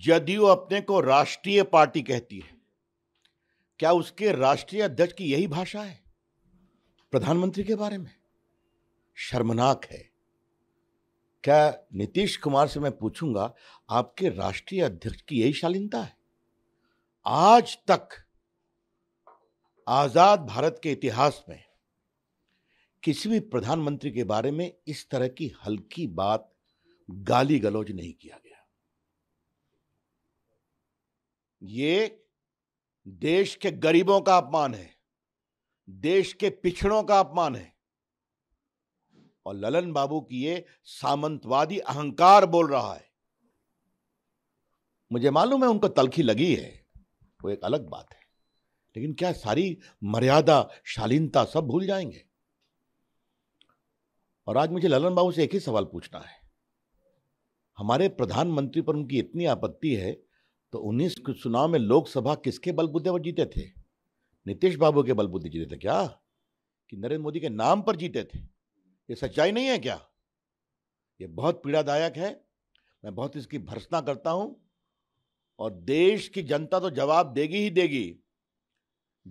जदयू अपने को राष्ट्रीय पार्टी कहती है क्या उसके राष्ट्रीय अध्यक्ष की यही भाषा है प्रधानमंत्री के बारे में शर्मनाक है क्या नीतीश कुमार से मैं पूछूंगा आपके राष्ट्रीय अध्यक्ष की यही शालीनता है आज तक आजाद भारत के इतिहास में किसी भी प्रधानमंत्री के बारे में इस तरह की हल्की बात गाली गलौज नहीं किया गया ये देश के गरीबों का अपमान है देश के पिछड़ों का अपमान है और ललन बाबू की ये सामंतवादी अहंकार बोल रहा है मुझे मालूम है उनको तलखी लगी है वो एक अलग बात है लेकिन क्या सारी मर्यादा शालीनता सब भूल जाएंगे और आज मुझे ललन बाबू से एक ही सवाल पूछना है हमारे प्रधानमंत्री पर उनकी इतनी आपत्ति है तो उन्नीस चुनाव में लोकसभा किसके बलबूते पर जीते थे नीतीश बाबू के बलबूते जीते थे क्या कि नरेंद्र मोदी के नाम पर जीते थे ये सच्चाई नहीं है क्या ये बहुत पीड़ादायक है मैं बहुत इसकी भर्सना करता हूं और देश की जनता तो जवाब देगी ही देगी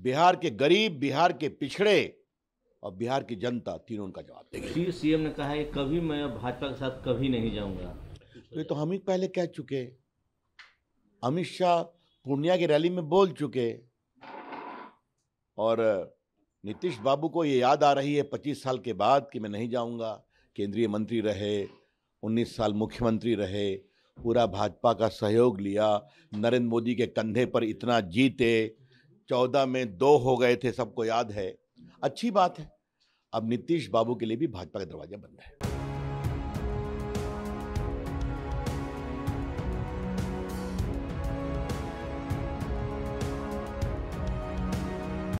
बिहार के गरीब बिहार के पिछड़े और बिहार की जनता तीनों का जवाब देगी सीएम ने कहा है कभी मैं भाजपा के साथ कभी नहीं जाऊंगा तो ये तो हम ही पहले कह चुके अमित शाह पूर्णिया की रैली में बोल चुके और नीतीश बाबू को ये याद आ रही है पच्चीस साल के बाद कि मैं नहीं जाऊंगा केंद्रीय मंत्री रहे उन्नीस साल मुख्यमंत्री रहे पूरा भाजपा का सहयोग लिया नरेंद्र मोदी के कंधे पर इतना जीते चौदह में दो हो गए थे सबको याद है अच्छी बात है अब नीतीश बाबू के लिए भी भाजपा का दरवाजा बंद है